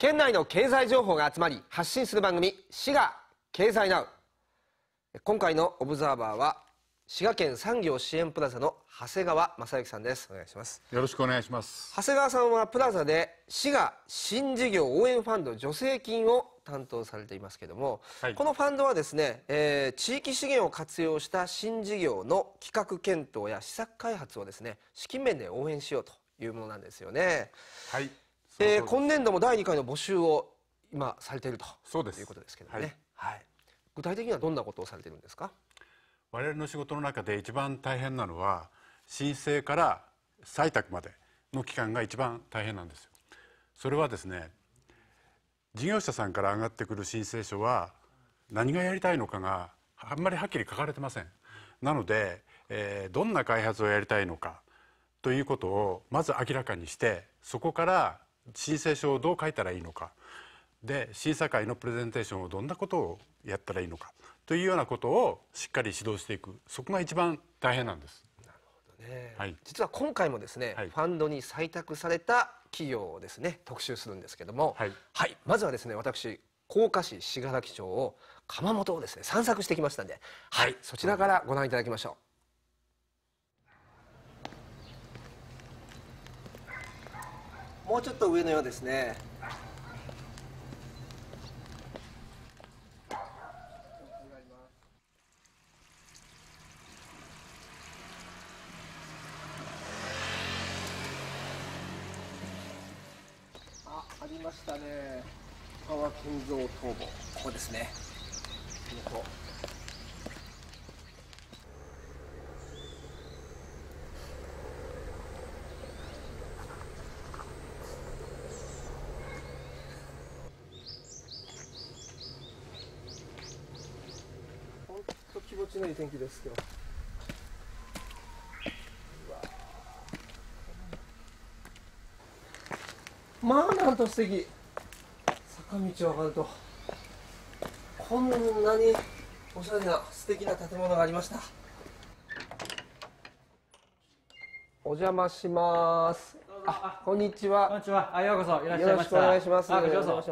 県内の経済情報が集まり発信する番組「滋賀経済ナウ今回のオブザーバーは滋賀県産業支援プラザの長谷川正幸さんですお願いしますよろしくお願いします長谷川さんはプラザで滋賀新事業応援ファンド助成金を担当されていますけども、はい、このファンドはですね、えー、地域資源を活用した新事業の企画検討や施策開発をですね資金面で応援しようというものなんですよねはいえー、今年度も第2回の募集を今されているとそうですいうことですけどね、はいはい、具体的にはどんなことをされているんですか我々の仕事の中で一番大変なのは申請から採択までの期間が一番大変なんですよ。それはですね事業者さんから上がってくる申請書は何がやりたいのかがあんまりはっきり書かれてません。なので、えー、どんな開発をやりたいのかということをまず明らかにしてそこから申請書をどう書いたらいいのかで審査会のプレゼンテーションをどんなことをやったらいいのかというようなことをしっかり指導していくそこが一番大変なんです。なるほどねはい、実は今回もですね、はい、ファンドに採択された企業をですね特集するんですけども、はい、はい、まずはですね私甲賀市信楽町を窯元をですね散策してきましたんで、はい、そちらからご覧いただきましょう。もうちょっと上のようですねあありましたね川健三逃亡ここですねこのごい天気です今日。まあなんと素敵坂道を上がるとこんなにおしゃれな素敵な建物がありましたお邪魔しますあこんにちはこんにちはあようこそいらっしゃいましたよろしくお願いしますよろしくお願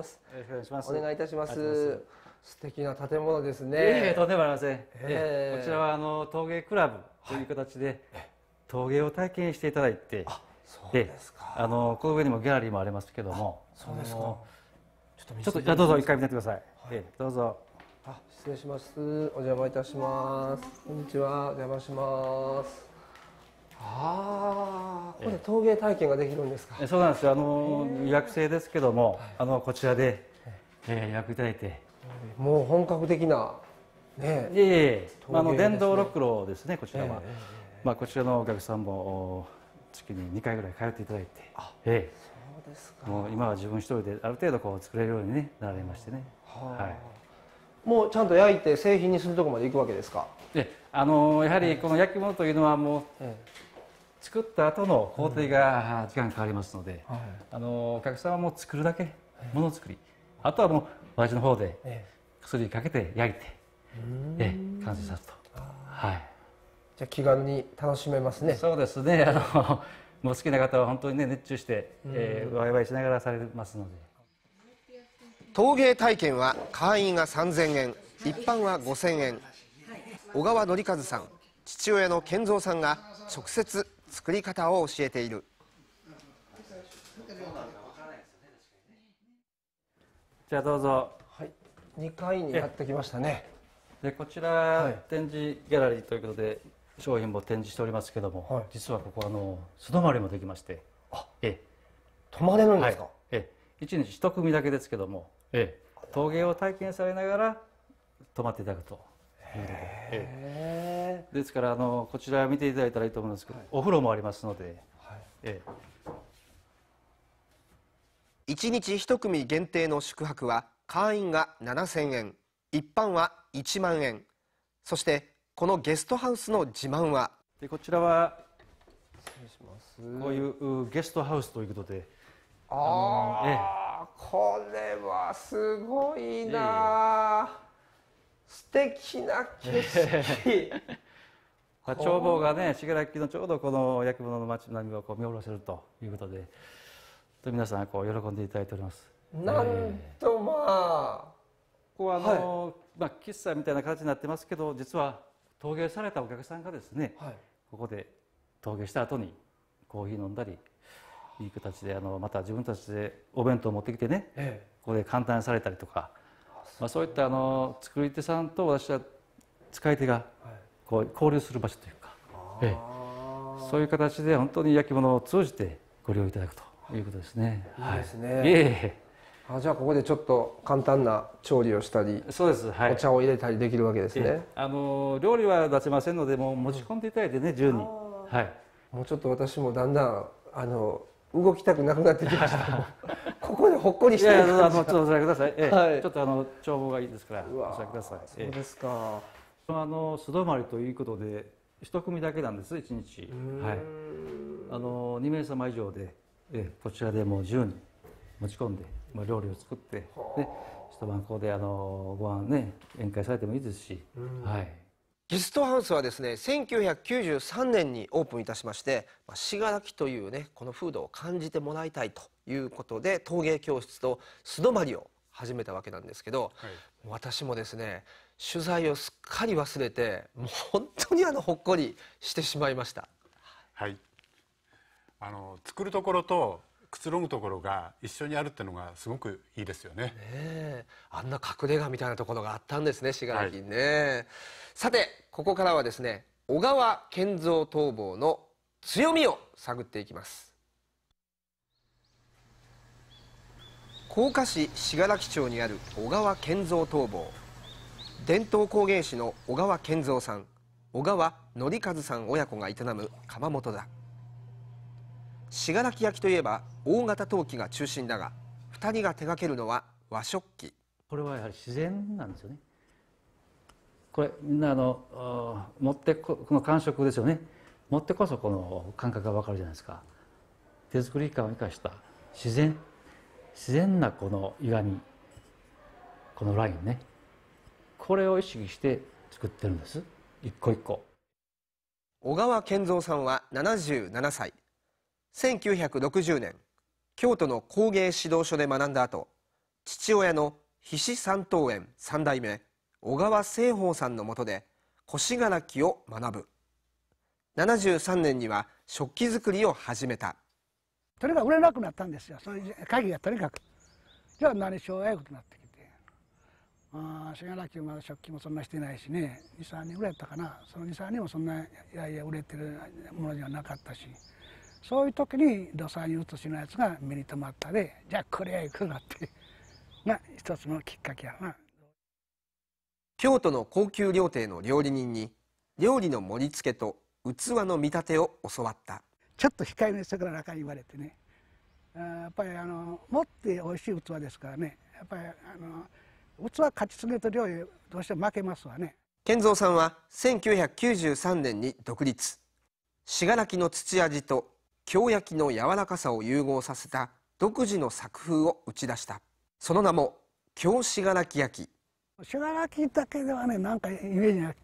いしますお願いいたします素敵な建物ですね。ええとんでもありません。えー、こちらはあの陶芸クラブという形で、はい、陶芸を体験していただいて、あそうですか。あのこの上にもギャラリーもありますけども、そうですか。ちょっとちょっとどうぞ一回見てください。はい、えどうぞ。あ失礼します。お邪魔いたします。こんにちは。お邪魔します。ああ、これ陶芸体験ができるんですか。えそうなんですよ。あの予約制ですけども、あのこちらで、えー、予約いただいて。もう本格的なねええ、ね、あの電動ろくろですねこちらは、えまあこちらのお客さんも月に2回ぐらい通っていただいてあ、ええ、そうですかもう今は自分一人である程度こう作れるように、ね、なれましてね、はい、もうちゃんと焼いて製品にするとこまでいくわけですかえあのやはりこの焼き物というのはもう、え作った後の工程が時間かかりますので、うんはい、あのお客様も作るだけものづりあとはもう私の方で薬かけて焼いて、ええ、完成させると。はい。じゃ気軽に楽しめますね。そうですね。あの もう好きな方は本当にね熱中して、えー、ワイワイしながらされますので。陶芸体験は会員が3000円、一般は5000円。小川紀一さん、父親の健三さんが直接作り方を教えているじゃあどうぞはい二階にやってきましたねでこちら、はい、展示ギャラリーということで商品も展示しておりますけども、はい、実はここあの素泊まりもできましてあえ泊まれるんですか、はい、え一日一組だけですけども、え陶芸を体験されながら泊まっていただくとええ、ですからあのこちら見ていただいたらいいと思うんですけど、はい、お風呂もありますので、はい、ええ1日1組限定の宿泊は会員が7000円一般は1万円そしてこのゲストハウスの自慢はでこちらはこういうゲストハウスということでああ、ええ、これはすごいな、え、素敵な景色 眺望がね信楽のちょうどこの焼き物の町並みをこう見下ろせるということで。と皆さんこう喜んでいただいております。なんとまあ、ここはあの、はい、まあ喫茶みたいな形になってますけど実は陶芸されたお客さんがですね、はい、ここで陶芸した後にコーヒー飲んだりいい形であのまた自分たちでお弁当を持ってきてね、ええ、ここで簡単にされたりとか、まあ、そういったあの作り手さんと私は使い手がこう交流する場所というか、ええ、そういう形で本当に焼き物を通じてご利用いただくと。いうことですね。いいですね。はい、えあじゃあここでちょっと簡単な調理をしたり、そうです。はい、お茶を入れたりできるわけですね。えあの料理は出せませんので、もう持ち込んでいただいてね、十由に。はい。もうちょっと私もだんだんあの動きたくなくなってきました。ここでほっこりしてい感じ。いやちょっとお座りください。ええ、はい、ちょっとあの眺望がいいですから、お座りください。そうですか。えあの素泊まりということで一組だけなんです一日。はい。あの2名様以上でえこちらでもう自由に持ち込んで、まあ、料理を作ってね、一晩ここであのご飯ね宴会されてもいいですし、はい。ギストハウスはですね1993年にオープンいたしまして信楽というねこの風土を感じてもらいたいということで陶芸教室と素泊まりを始めたわけなんですけど、はい、私もですね取材をすっかり忘れてもう本当にあのほっこりしてしまいました。はいあの作るところとくつろぐところが一緒にあるっていうのがすごくいいですよね。ねあんな隠れ家みたいなところがあったんですね、信楽にね、はい、さて、ここからはですね、小川健三逃亡の強みを探っていきます。甲賀市信楽町にある小川健三逃亡。伝統工芸士の小川健三さん、小川則和さん親子が営む窯元だ。信楽焼といえば大型陶器が中心だが二人が手掛けるのは和食器これはやはり自然なんですよねこれみんなあの持ってここの感触ですよね持ってこそこの感覚がわかるじゃないですか手作り感を生かした自然自然なこの歪みこのラインねこれを意識して作ってるんです一個一個小川健三さんは77歳1960年京都の工芸指導所で学んだ後父親の菱三等園三代目小川清鳳さんのもとでがらきを学ぶ73年には食器作りを始めたとにかく売れなくなったんですよそういう鍵がとにかくじゃあ何しようやことなってきてああ信楽まだ食器もそんなしてないしね23年ぐらいやったかなその23年もそんないやいや売れてるものじゃなかったしそういう時に土佐に移しのやつが目に留まったでじゃあこれへ行くなって が一つのきっかけやな京都の高級料亭の料理人に料理の盛り付けと器の見立てを教わったちょっと控えめにしてくれなか言われてねやっぱりあの持って美味しい器ですからねやっぱりあの器勝ち継げと料理どうしても負けますわね健三さんは1993年に独立信楽の土味と京焼の柔らかさを融合させた独自の作風を打ち出したその名も京信楽焼信楽だけではねなんかイメージが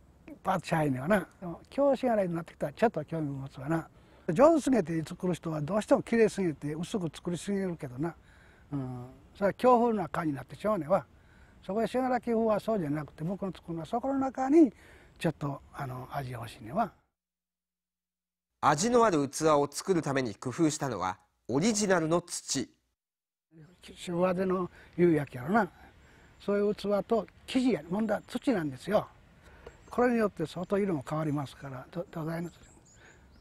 パッとしないのよな京信楽になってきたらちょっと興味持つわな上手すぎて作る人はどうしても綺麗すぎて薄く作りすぎるけどな、うん、それは強風な感じになってしまうねはそこで信楽風はそうじゃなくて僕の作るのはそこの中にちょっとあの味が欲しいねは。味のある器を作るために工夫したのはオリジナルの土昭和での釉薬やろなそういう器と生地や問題は土なんですよこれによって相当色も変わりますから土台の土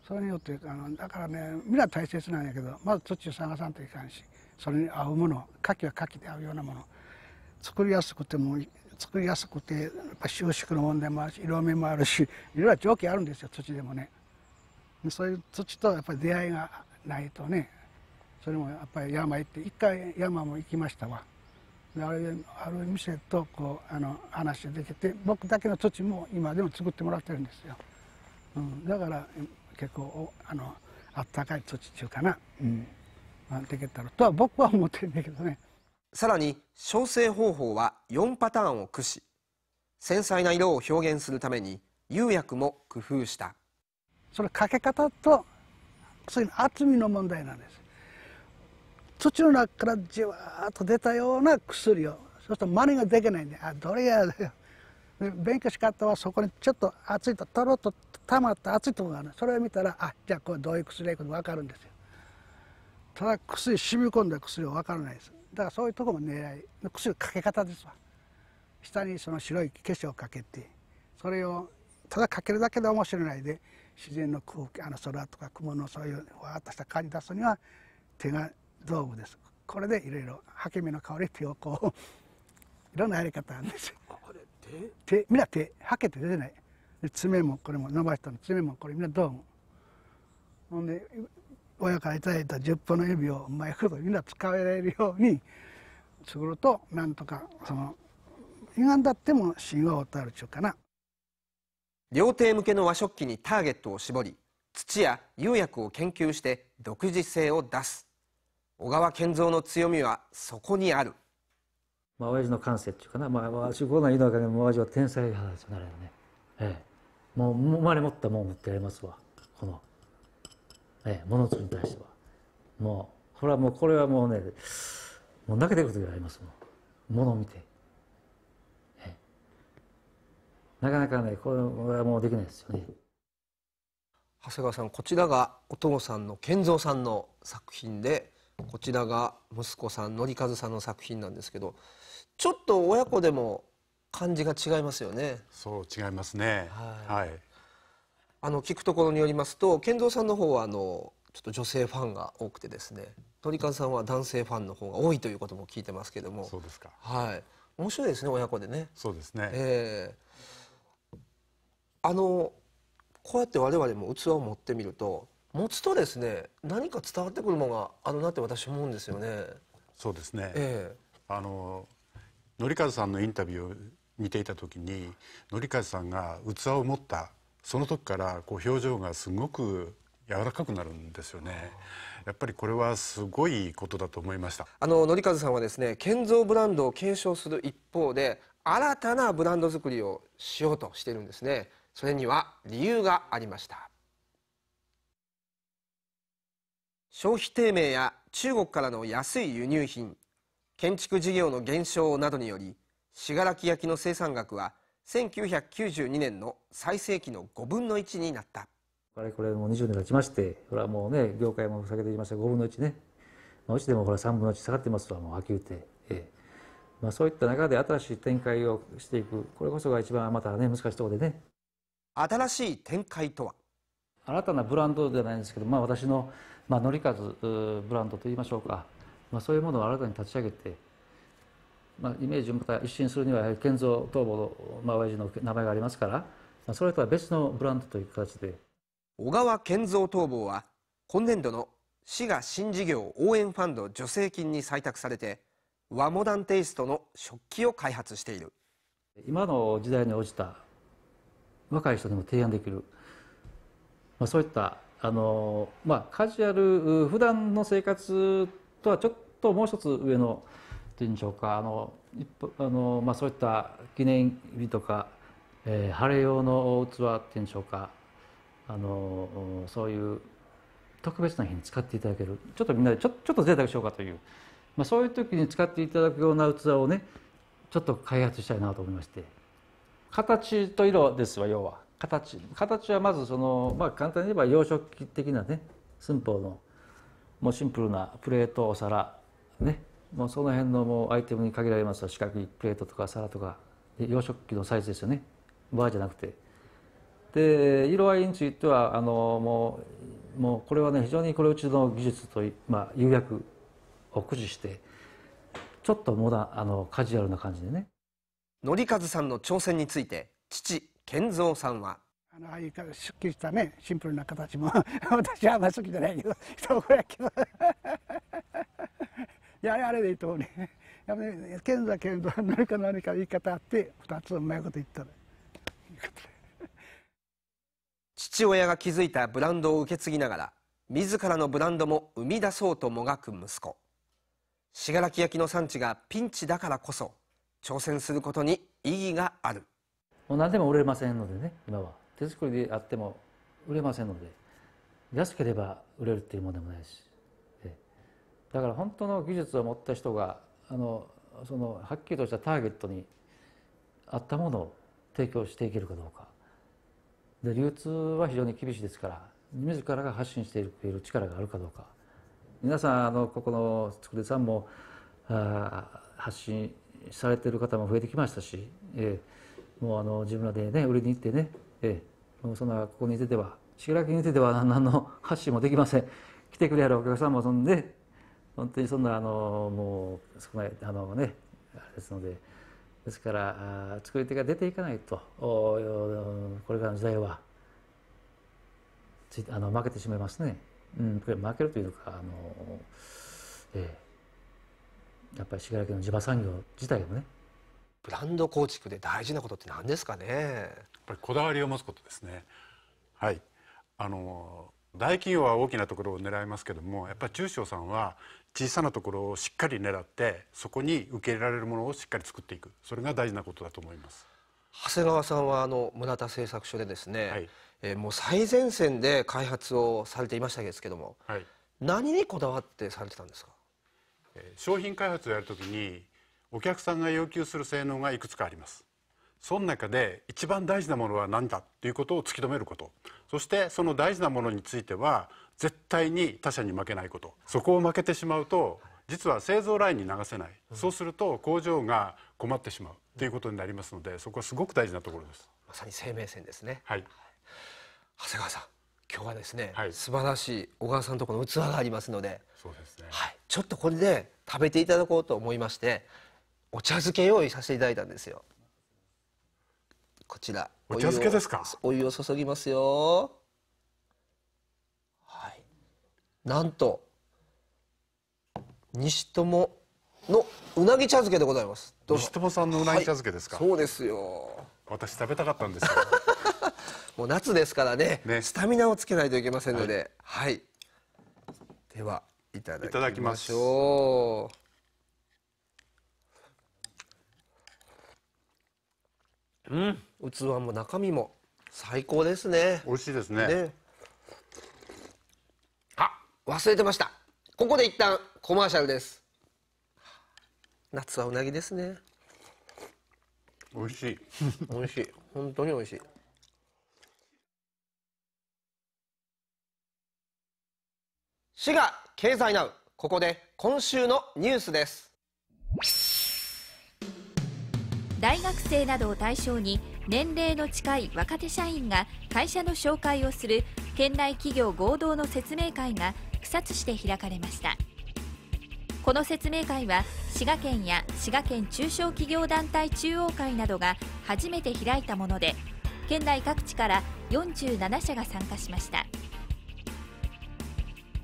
それによってあのだからね皆大切なんやけどまず土を探さんといかんしそれに合うもの牡蠣は牡蠣で合うようなもの作りやすくても作りやすくてやっぱ収縮の問題もあるし色目もあるしいろいろ条件あるんですよ土でもね。そういう土とやっぱり出会いがないとねそれもやっぱり山行って一回山も行きましたわであれある店とこうあの話できて僕だけの土地も今でも作ってもらってるんですよ、うん、だから結構あのあったかい土地中かな、うんまあ、できたらとは僕は思ってるんだけどねさらに調整方法は4パターンを駆使繊細な色を表現するために釉薬も工夫したそのかけ方とそう次の厚みの問題なんです土の中からじわーっと出たような薬をそうすると真似ができないんであどれや 勉強し方はそこにちょっと熱いととろっとたまった熱いところがあるそれを見たらあじゃあこれどういう薬がいくの分かるんですよただ薬染み込んだ薬は分からないですだからそういうところも狙い薬かけ方ですわ下にその白い化粧をかけてそれをただかけるだけで面白いないで自然の空気あの空とか雲のそういうわーっとした感じ出すには手が道具ですこれでいろいろはけ目の香り手をこう いろんなやり方なんです手手みんな手はけて出てない爪もこれも伸ばしたの爪もこれみんな道具ほんで親から頂いた10本の指をうまいことみんな使えるように作るとなんとかその歪んだっても芯が折ってるっちゅうかな料亭向けの和食器にターゲットを絞り土や釉薬を研究して独自性を出す小川健三の強みはそこにあるまあ親父の感性っていうかなまあ私こんないいのかげも親父は天才派ですかねええもう生まれ持ったもん持ってやりますわこのええものつに対してはもうほらもうこれはもうねもう泣けてくる時がありますもんものを見て。なかなかねこれはもうできないですよね長谷川さんこちらがお父さんの健三さんの作品でこちらが息子さん紀和さんの作品なんですけどちょっと親子でも感じが違いますよねそう違いますねはい、あの聞くところによりますと健三さんの方はあのちょっと女性ファンが多くてですね鳥川さんは男性ファンの方が多いということも聞いてますけどもそうですかはい面白いですね親子でねそうですね、えあのこうやって我々も器を持ってみると持つとですね何か伝わってくるものがあるなって私思うんですよね。そうですね、ええ、あの紀和さんのインタビューを見ていた時に紀和さんが器を持ったその時からこう表情がすごく柔らかくなるんですよね。やっぱりこれはすごいことだと思いました。あの紀和さんはですね、建造ブランドを継承する一方で、新たなブランド作りをしようとしているんですね。それには理由がありました消費低迷や中国からの安い輸入品建築事業の減少などにより信楽焼の生産額は1992年の最盛期の5分の1になったあれこれもう20年経ちましてこれはもうね業界も下げていました5分の1ね、まあ、うちでもほら3分の1下がってますわもう秋打って、ええまあ、そういった中で新しい展開をしていくこれこそが一番またね難しいところでね新しい展開とは新たなブランドではないんですけど、まあ、私の、まあ、乗り数ブランドといいましょうか、まあ、そういうものを新たに立ち上げて、まあ、イメージをまた一新するには建造東坊の、まあ、親父の名前がありますから、まあ、それとは別のブランドという形で小川建造東坊は今年度の滋賀新事業応援ファンド助成金に採択されて和モダンテイストの食器を開発している今の時代に応じた若い人でも提案できる、まあ、そういったあの、まあ、カジュアル普段の生活とはちょっともう一つ上のというんでしょうかあのあの、まあ、そういった記念日とか、えー、晴れ用の器っていうんでしょうかあのそういう特別な日に使っていただけるちょっとみんなでちょちょっと贅沢しようかという、まあ、そういう時に使っていただくような器をねちょっと開発したいなと思いまして。形と色ですわ要は形形はまずその、まあ、簡単に言えば洋食器的なね寸法のもうシンプルなプレートお皿ねもうその辺のもうアイテムに限られますと四角いプレートとか皿とか洋食器のサイズですよねバーじゃなくてで色合いについてはあのもうもうこれはね非常にこれうちの技術と、まあ、釉薬を駆使してちょっとモダンあのカジュアルな感じでね則和さんの挑戦について父健三さんはあのああいうすっきりしたねシンプルな形も 私はあんま好きじゃないけどこやけど いやあれでいいと思うねや健三健三何か何か言い方あってつうまいこと言ったら 父親が築いたブランドを受け継ぎながら自らのブランドも生み出そうともがく息子信楽焼の産地がピンチだからこそ挑戦することに意義があるもう何でも売れませんのでね今は手作りであっても売れませんので安ければ売れるっていうものでもないしだから本当の技術を持った人があのそのはっきりとしたターゲットに合ったものを提供していけるかどうかで流通は非常に厳しいですから自らが発信している力があるかどうか皆さんあのここのつくりさんもあ発信されてる方も増えてきましたし、えー、もうあの自分らでね売りに行ってね、えー、もうそんなここにいてては信楽にいてては 何の発信もできません来てくれやるお客さんもそんで本当にそんなあのもう少ないあのねですのでですからあ作り手が出ていかないとおこれからの時代はあの負けてしまいますね。うん、負けるというかあの、ええやっぱり信楽の地場産業自体もねブランド構築で大事なことって何ですかねやっぱりこだわりを持つことですねはいあの大企業は大きなところを狙いますけどもやっぱり中小さんは小さなところをしっかり狙ってそこに受け入れられるものをしっかり作っていくそれが大事なことだと思います長谷川さんはあの村田製作所でですね、はい、えー、もう最前線で開発をされていましたけども、はい、何にこだわってされてたんですか商品開発をやるときにお客さんが要求する性能がいくつかありますその中で一番大事なものは何だということを突き止めることそしてその大事なものについては絶対に他社に負けないことそこを負けてしまうと実は製造ラインに流せない、そうすると工場が困ってしまうということになりますのでそこはすごく大事なところですまさに生命線ですねはい。長谷川さん今日はですね、はい、素晴らしい小川さんとこの器がありますのでそうですねはいちょっとこれで食べていただこうと思いましてお茶漬け用意させていただいたんですよこちらお茶漬けですかお湯を注ぎますよはいなんと西友のうなぎ茶漬けでございます西友さんのうなぎ茶漬けですか、はい、そうですよ私食べたかったんですよ もう夏ですからね、ね、スタミナをつけないといけませんので、はい、はい、ではいただきましょううん器も中身も最高ですね美味しいですねねあ忘れてましたここで一旦コマーシャルです夏はうなぎですね美味しい美味しい本当に美味しい滋賀経済ナウここで今週のニュースです大学生などを対象に年齢の近い若手社員が会社の紹介をする県内企業合同の説明会が草津市で開かれましたこの説明会は滋賀県や滋賀県中小企業団体中央会などが初めて開いたもので県内各地から47社が参加しました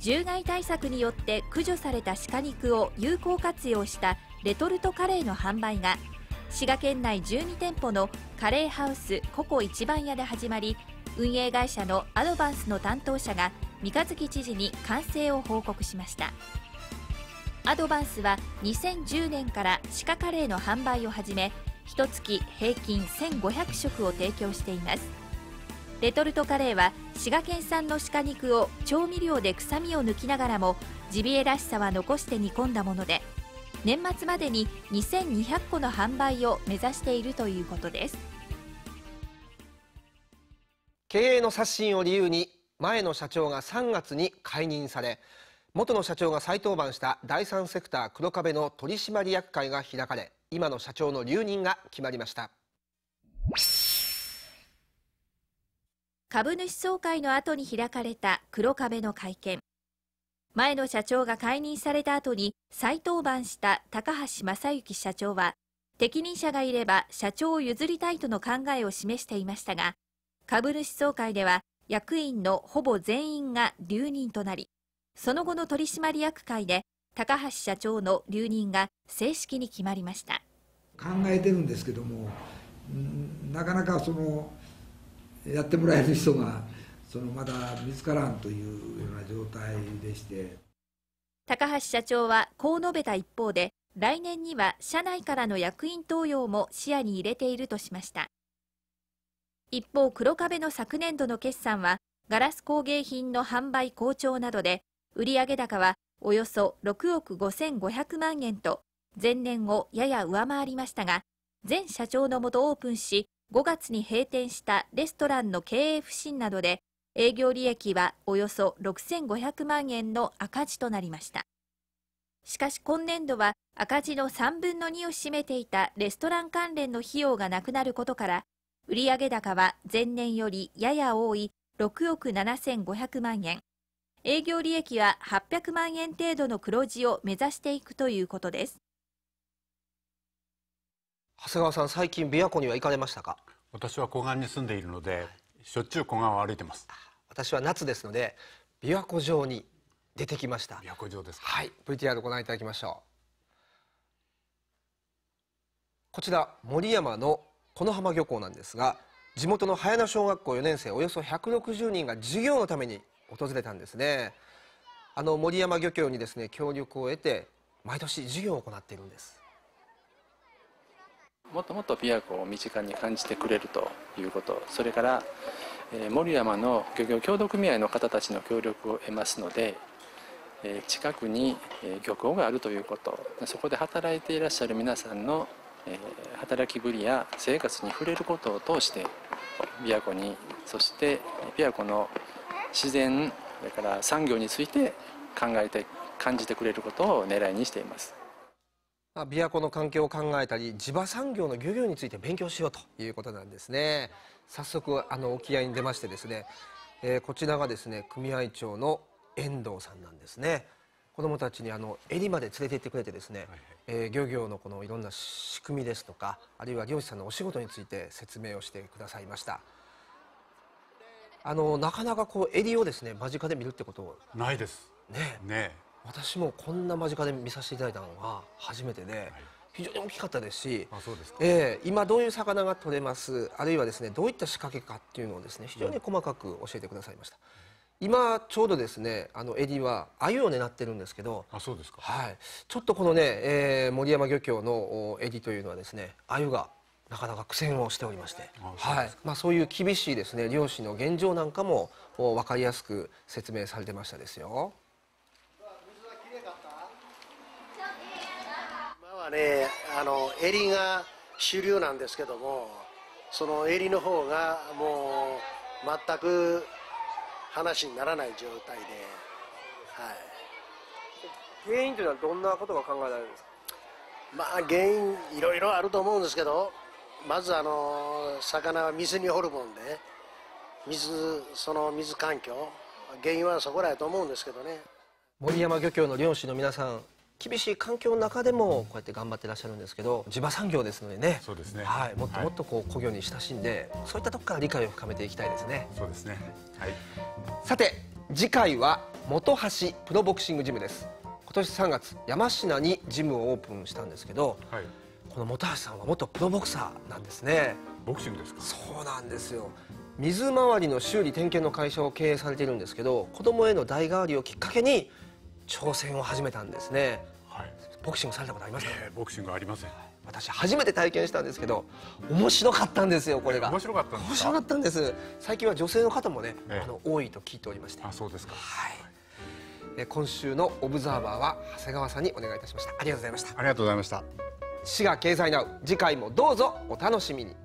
獣害対策によって駆除された鹿肉を有効活用したレトルトカレーの販売が滋賀県内12店舗のカレーハウスココ一番屋で始まり運営会社のアドバンスの担当者が三日月知事に完成を報告しましたアドバンスは2010年から鹿カレーの販売を始め1月平均1500食を提供していますレトルトカレーは滋賀県産の鹿肉を調味料で臭みを抜きながらもジビエらしさは残して煮込んだもので年末までに2200個の販売を目指しているということです経営の刷新を理由に前の社長が3月に解任され元の社長が再登板した第三セクター黒壁の取締役会が開かれ今の社長の留任が決まりました。株主総会の後に開かれた黒壁の会見前の社長が解任された後に再登板した高橋正幸社長は適任者がいれば社長を譲りたいとの考えを示していましたが株主総会では役員のほぼ全員が留任となりその後の取締役会で高橋社長の留任が正式に決まりました考えてるんですけどもなかなかそのやってもらえる人がそのまだ見つからんというような状態でして高橋社長はこう述べた一方で来年には社内からの役員登用も視野に入れているとしました一方黒壁の昨年度の決算はガラス工芸品の販売好調などで売上高はおよそ6億5500万円と前年をやや上回りましたが前社長のもとオープンし5月に閉店したレストランの経営不振などで営業利益はおよそ6500万円の赤字となりましたしかし今年度は赤字の3分の2を占めていたレストラン関連の費用がなくなることから売上高は前年よりやや多い6億7500万円営業利益は800万円程度の黒字を目指していくということです長谷川さん最近琵琶湖には行かれましたか私は湖岸に住んでいるのでしょっちゅう湖岸を歩いてます私は夏ですので琵琶湖上に出てきました琵琶湖上ですはい VTR ご覧いただきましょうこちら森山のこの浜漁港なんですが地元の早野小学校4年生およそ160人が授業のために訪れたんですねあの森山漁協にですね協力を得て毎年授業を行っているんですもっともっと琵琶湖を身近に感じてくれるということそれから、えー、森山の漁業協同組合の方たちの協力を得ますので、えー、近くに、えー、漁港があるということそこで働いていらっしゃる皆さんの、えー、働きぶりや生活に触れることを通して琵琶湖にそして琵琶湖の自然それから産業について考えて感じてくれることを狙いにしています。まあ、琵琶湖の環境を考えたり地場産業の漁業について勉強しようということなんですね早速あの沖合に出ましてですね、えー、こちらがですね組合長の遠藤さんなんですね子どもたちにあの襟まで連れて行ってくれてですね、はい、えー、漁業のこのいろんな仕組みですとかあるいは漁師さんのお仕事について説明をしてくださいましたあのなかなかこう襟をですね間近で見るってことないですねね私もこんな間近で見させていただいたのは初めてで、はい、非常に大きかったですしですえー、今どういう魚が取れますあるいはですねどういった仕掛けかっていうのをですね非常に細かく教えてくださいました、うん、今ちょうどですねあのエィは鮎を狙ってるんですけどあそうですか、はい、ちょっとこのね、えー、森山漁協のエィというのはですね鮎がなかなか苦戦をしておりまして、はいまあ、そういう厳しいですね漁師の現状なんかも分かりやすく説明されてましたですよ。ねあの襟が主流なんですけどもその襟の方がもう全く話にならない状態で、はい、原因というのはどんなことが考えられるんですかまあ原因いろいろあると思うんですけどまずあの魚は水にホルモンで水その水環境原因はそこらやと思うんですけどね森山漁協の漁師の皆さん厳しい環境の中でもこうやって頑張ってらっしゃるんですけど地場産業ですのでねそうですね、はい、もっともっとこう故郷に親しんで、そういったとこから理解を深めていきたいですねそうですね、はい、さて次回は本橋プロボクシングジムです今年3月山科にジムをオープンしたんですけど、はい、この本橋さんは元プロボクサーなんですねボクシングですかそうなんですよ水回りの修理点検の会社を経営されているんですけど子供への代替わりをきっかけに挑戦を始めたんですね、はい、ボクシングされたことありますか、えー、ボクシングありません私初めて体験したんですけど面白かったんですよこれが、面白かったんです面白かったんです最近は女性の方もね、えー、あの多いと聞いておりましてあそうですかはい、え今週のオブザーバーは長谷川さんにお願いいたしましたありがとうございましたありがとうございました滋賀経済ナウ次回もどうぞお楽しみに